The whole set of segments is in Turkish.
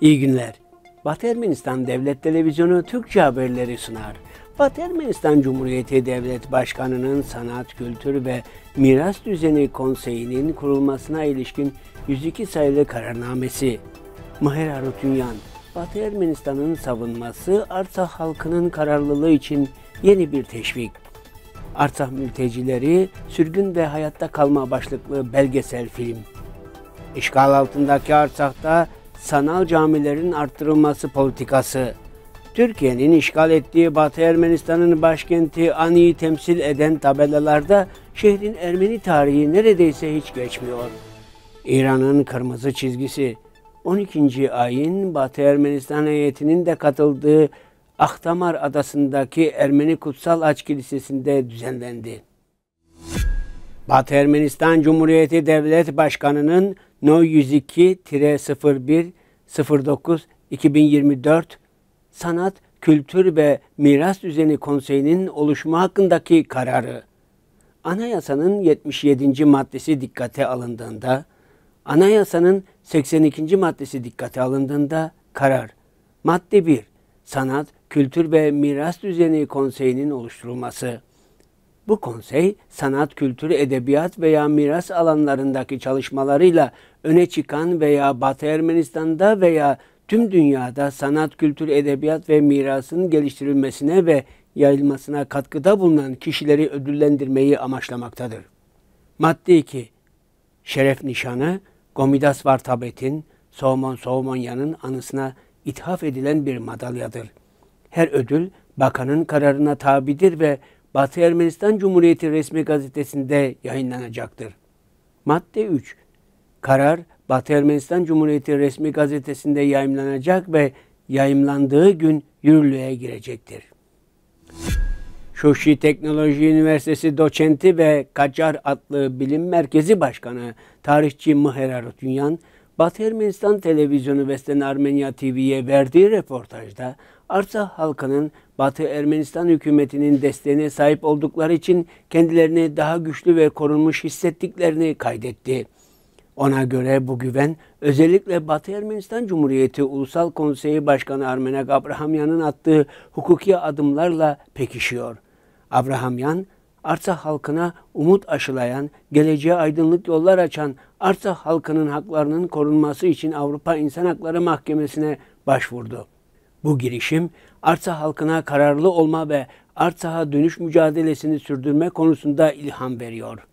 İyi günler. Batı Ermenistan Devlet Televizyonu Türkçe haberleri sunar. Batı Ermenistan Cumhuriyeti Devlet Başkanı'nın Sanat, Kültür ve Miras Düzeni Konseyi'nin kurulmasına ilişkin 102 sayılı kararnamesi. Maher Arutunyan, Batı Ermenistan'ın savunması Artsakh halkının kararlılığı için yeni bir teşvik. Artsakh mültecileri, sürgün ve hayatta kalma başlıklı belgesel film. İşgal altındaki Arsakh'ta sanal camilerin arttırılması politikası. Türkiye'nin işgal ettiği Batı Ermenistan'ın başkenti Ani'yi temsil eden tabelalarda şehrin Ermeni tarihi neredeyse hiç geçmiyor. İran'ın kırmızı çizgisi 12. ayın Batı Ermenistan heyetinin de katıldığı Ahtamar adasındaki Ermeni Kutsal Aç Kilisesi'nde düzenlendi. Batı Ermenistan Cumhuriyeti Devlet Başkanı'nın No 102-01 09 2024 Sanat, Kültür ve Miras Düzeni Konseyi'nin oluşumu hakkındaki kararı. Anayasanın 77. maddesi dikkate alındığında, Anayasanın 82. maddesi dikkate alındığında karar. Madde 1. Sanat, Kültür ve Miras Düzeni Konseyi'nin oluşturulması. Bu konsey sanat, kültür, edebiyat veya miras alanlarındaki çalışmalarıyla öne çıkan veya Batı Ermenistan'da veya tüm dünyada sanat, kültür, edebiyat ve mirasın geliştirilmesine ve yayılmasına katkıda bulunan kişileri ödüllendirmeyi amaçlamaktadır. Madde 2. Şeref nişanı Gomidas Vartabet'in Soğumon Soğumonyan'ın anısına ithaf edilen bir madalyadır. Her ödül bakanın kararına tabidir ve Batı Ermenistan Cumhuriyeti resmi gazetesinde yayınlanacaktır. Madde 3. Karar Batı Ermenistan Cumhuriyeti resmi gazetesinde yayınlanacak ve yayımlandığı gün yürürlüğe girecektir. Şuşi Teknoloji Üniversitesi doçenti ve Kacar adlı bilim merkezi başkanı tarihçi Mıher Arutunyan, Batı Ermenistan Televizyonu ve Sten Armenia TV'ye verdiği röportajda Arsa halkının Batı Ermenistan hükümetinin desteğine sahip oldukları için kendilerini daha güçlü ve korunmuş hissettiklerini kaydetti. Ona göre bu güven özellikle Batı Ermenistan Cumhuriyeti Ulusal Konseyi Başkanı Armenak Abrahamyan'ın attığı hukuki adımlarla pekişiyor. Abrahamyan, Arsa halkına umut aşılayan, geleceğe aydınlık yollar açan Arsa halkının haklarının korunması için Avrupa İnsan Hakları Mahkemesi'ne başvurdu. Bu girişim Arsa halkına kararlı olma ve Arsa'ha dönüş mücadelesini sürdürme konusunda ilham veriyor.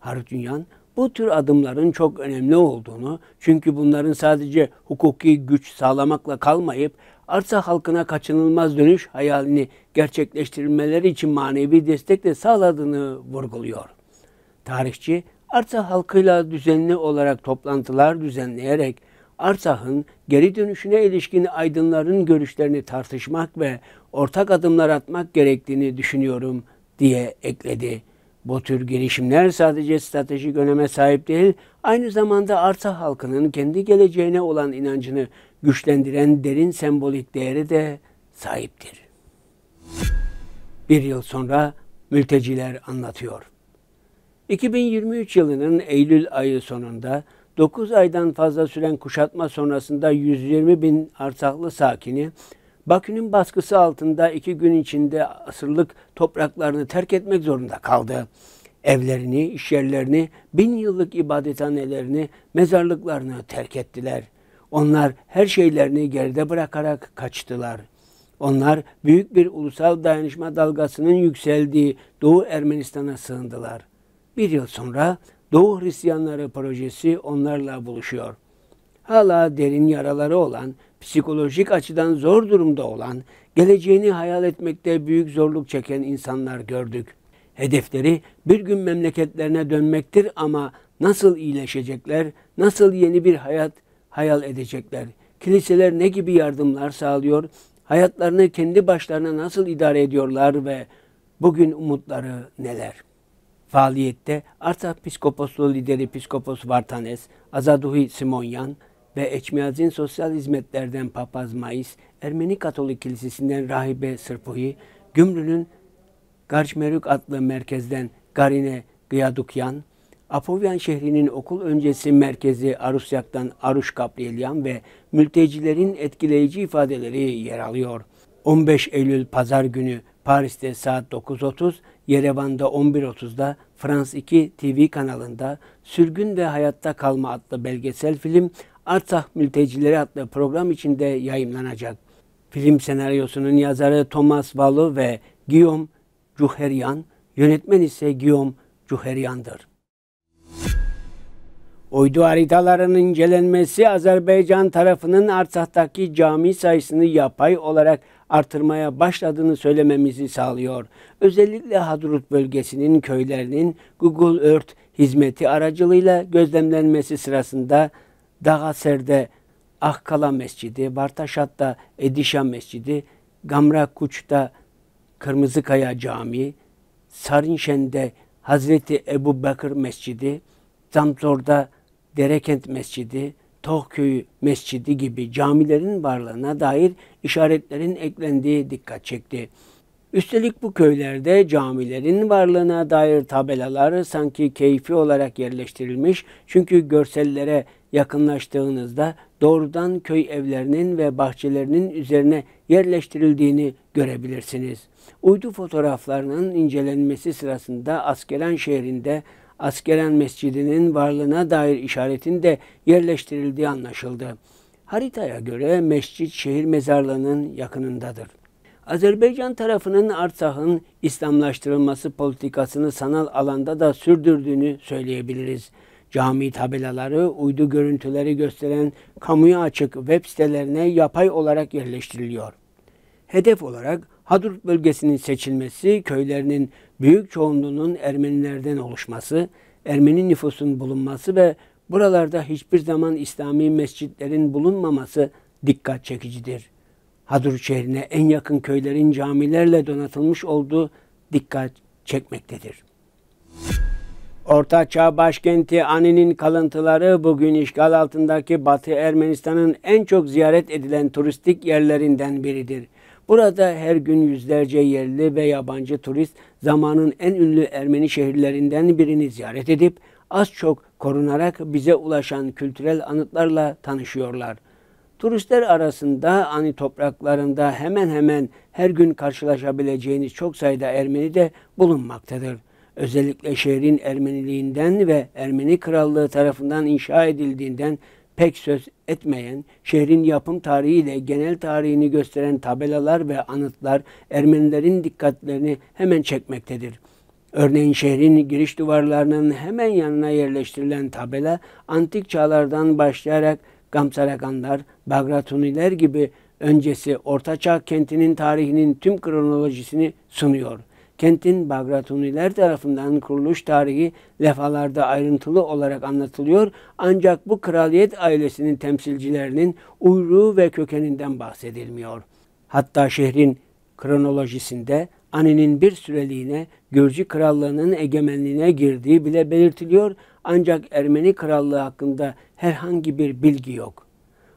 Harut Ünyan, bu tür adımların çok önemli olduğunu, çünkü bunların sadece hukuki güç sağlamakla kalmayıp arsa halkına kaçınılmaz dönüş hayalini gerçekleştirmeleri için manevi destek de sağladığını vurguluyor. Tarihçi, arsa halkıyla düzenli olarak toplantılar düzenleyerek Artsakh'ın geri dönüşüne ilişkin aydınların görüşlerini tartışmak ve ortak adımlar atmak gerektiğini düşünüyorum diye ekledi. Bu tür girişimler sadece stratejik öneme sahip değil, aynı zamanda Artsakh halkının kendi geleceğine olan inancını güçlendiren derin sembolik değeri de sahiptir. Bir yıl sonra mülteciler anlatıyor. 2023 yılının Eylül ayı sonunda 9 aydan fazla süren kuşatma sonrasında 120 bin Arsaklı sakini Bakü'nün baskısı altında iki gün içinde asırlık topraklarını terk etmek zorunda kaldı. Evlerini, işyerlerini, bin yıllık ibadethanelerini, mezarlıklarını terk ettiler. Onlar her şeylerini geride bırakarak kaçtılar. Onlar büyük bir ulusal dayanışma dalgasının yükseldiği Doğu Ermenistan'a sığındılar. Bir yıl sonra Doğu Hristiyanları projesi onlarla buluşuyor. Hala derin yaraları olan, psikolojik açıdan zor durumda olan, geleceğini hayal etmekte büyük zorluk çeken insanlar gördük. Hedefleri bir gün memleketlerine dönmektir ama nasıl iyileşecekler, nasıl yeni bir hayat hayal edecekler, kiliseler ne gibi yardımlar sağlıyor, hayatlarını kendi başlarına nasıl idare ediyorlar ve bugün umutları neler?'' faaliyette Arsak Piskoposluğu lideri Piskopos Vartanes, Azaduhi Simonyan ve Eçmiyazin Sosyal Hizmetlerden Papaz Mayıs, Ermeni Katolik Kilisesi'nden Rahibe Sırpuhi, Gümrü'nün Garçmerük adlı merkezden Garine Gıyadukyan, Apovyan şehrinin okul öncesi merkezi Arusyak'tan Aruş Kaprielyan ve mültecilerin etkileyici ifadeleri yer alıyor. 15 Eylül Pazar günü Paris'te saat 9.30, Yerevan'da 11.30'da Frans 2 TV kanalında Sürgün ve Hayatta Kalma adlı belgesel film Artsah Mültecileri adlı program içinde yayımlanacak. Film senaryosunun yazarı Thomas Valu ve Guillaume Cuheryan, yönetmen ise Guillaume Cuheryan'dır. Uydu haritalarının incelenmesi Azerbaycan tarafının Arsah'taki cami sayısını yapay olarak artırmaya başladığını söylememizi sağlıyor. Özellikle Hadrut bölgesinin köylerinin Google Earth hizmeti aracılığıyla gözlemlenmesi sırasında Dağaser'de Akkala Mescidi, Bartaşat'ta Edişa Mescidi, Kırmızı Kaya Camii, Sarınşen'de Hazreti Ebu Bakır Mescidi, Zamtor'da Derekent Mescidi, Tohköy Mescidi gibi camilerin varlığına dair işaretlerin eklendiği dikkat çekti. Üstelik bu köylerde camilerin varlığına dair tabelalar sanki keyfi olarak yerleştirilmiş çünkü görsellere yakınlaştığınızda doğrudan köy evlerinin ve bahçelerinin üzerine yerleştirildiğini görebilirsiniz. Uydu fotoğraflarının incelenmesi sırasında Askelen şehrinde Askeren Mescidi'nin varlığına dair işaretin de yerleştirildiği anlaşıldı. Haritaya göre mescit şehir mezarlığının yakınındadır. Azerbaycan tarafının Artsakh'ın İslamlaştırılması politikasını sanal alanda da sürdürdüğünü söyleyebiliriz. Cami tabelaları, uydu görüntüleri gösteren kamuya açık web sitelerine yapay olarak yerleştiriliyor. Hedef olarak Hadrut bölgesinin seçilmesi, köylerinin büyük çoğunluğunun Ermenilerden oluşması, Ermeni nüfusun bulunması ve buralarda hiçbir zaman İslami mescitlerin bulunmaması dikkat çekicidir. Hadrut şehrine en yakın köylerin camilerle donatılmış olduğu dikkat çekmektedir. Orta başkenti Ani'nin kalıntıları bugün işgal altındaki Batı Ermenistan'ın en çok ziyaret edilen turistik yerlerinden biridir. Burada her gün yüzlerce yerli ve yabancı turist zamanın en ünlü Ermeni şehirlerinden birini ziyaret edip az çok korunarak bize ulaşan kültürel anıtlarla tanışıyorlar. Turistler arasında ani topraklarında hemen hemen her gün karşılaşabileceğiniz çok sayıda Ermeni de bulunmaktadır. Özellikle şehrin Ermeniliğinden ve Ermeni Krallığı tarafından inşa edildiğinden pek söz etmeyen, şehrin yapım tarihiyle genel tarihini gösteren tabelalar ve anıtlar Ermenilerin dikkatlerini hemen çekmektedir. Örneğin şehrin giriş duvarlarının hemen yanına yerleştirilen tabela antik çağlardan başlayarak Gamsarakanlar, Bagratuniler gibi öncesi Ortaçağ kentinin tarihinin tüm kronolojisini sunuyor.'' Kentin Bagratuniler tarafından kuruluş tarihi lefalarda ayrıntılı olarak anlatılıyor ancak bu kraliyet ailesinin temsilcilerinin uyruğu ve kökeninden bahsedilmiyor. Hatta şehrin kronolojisinde Ani'nin bir süreliğine Gürcü krallığının egemenliğine girdiği bile belirtiliyor ancak Ermeni krallığı hakkında herhangi bir bilgi yok.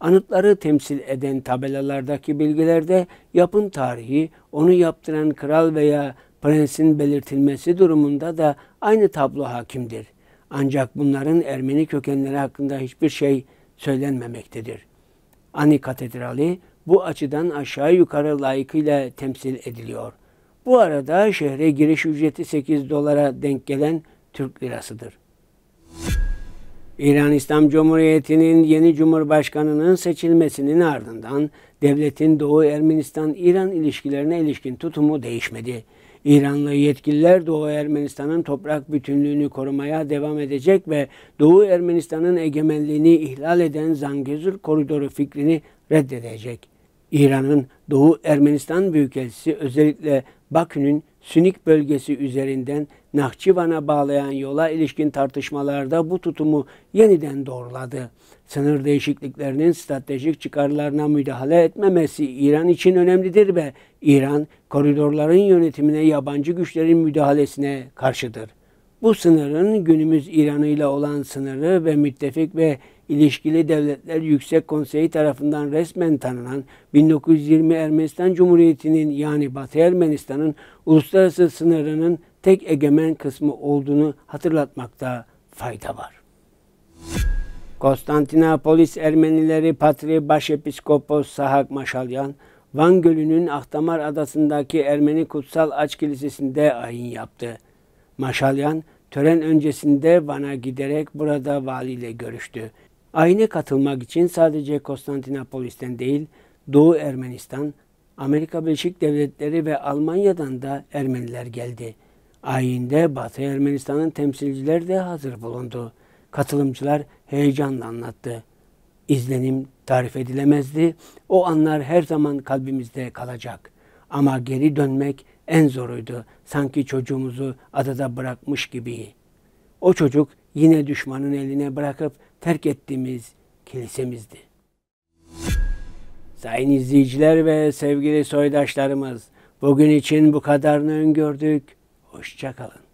Anıtları temsil eden tabelalardaki bilgilerde yapım tarihi, onu yaptıran kral veya prensin belirtilmesi durumunda da aynı tablo hakimdir. Ancak bunların Ermeni kökenleri hakkında hiçbir şey söylenmemektedir. Ani Katedrali bu açıdan aşağı yukarı layıkıyla temsil ediliyor. Bu arada şehre giriş ücreti 8 dolara denk gelen Türk lirasıdır. İran İslam Cumhuriyeti'nin yeni cumhurbaşkanının seçilmesinin ardından devletin Doğu Ermenistan-İran ilişkilerine ilişkin tutumu değişmedi. İranlı yetkililer Doğu Ermenistan'ın toprak bütünlüğünü korumaya devam edecek ve Doğu Ermenistan'ın egemenliğini ihlal eden Zangezur koridoru fikrini reddedecek. İran'ın Doğu Ermenistan Büyükelçisi özellikle Bakü'nün Sünik bölgesi üzerinden Nahçıvan'a bağlayan yola ilişkin tartışmalarda bu tutumu yeniden doğruladı. Sınır değişikliklerinin stratejik çıkarlarına müdahale etmemesi İran için önemlidir ve İran koridorların yönetimine, yabancı güçlerin müdahalesine karşıdır. Bu sınırın günümüz İranı ile olan sınırı ve müttefik ve ilişkili devletler Yüksek Konseyi tarafından resmen tanınan 1920 Ermenistan Cumhuriyeti'nin yani Batı Ermenistan'ın uluslararası sınırının tek egemen kısmı olduğunu hatırlatmakta fayda var. Konstantinopolis Ermenileri Patri Başepiskopos Sahak Maşalyan, Van Gölü'nün Ahdamar Adası'ndaki Ermeni Kutsal Aç Kilisesi'nde ayin yaptı. Maşalyan, tören öncesinde Van'a giderek burada valiyle görüştü. Ayine katılmak için sadece Konstantinopolis'ten değil, Doğu Ermenistan, Amerika Birleşik Devletleri ve Almanya'dan da Ermeniler geldi. Ayinde Batı Ermenistan'ın temsilciler de hazır bulundu. Katılımcılar heyecanla anlattı izlenim tarif edilemezdi. O anlar her zaman kalbimizde kalacak. Ama geri dönmek en zoruydu. Sanki çocuğumuzu adada bırakmış gibi. O çocuk yine düşmanın eline bırakıp terk ettiğimiz kilisemizdi. Sayın izleyiciler ve sevgili soydaşlarımız, bugün için bu kadarını öngördük. Hoşçakalın.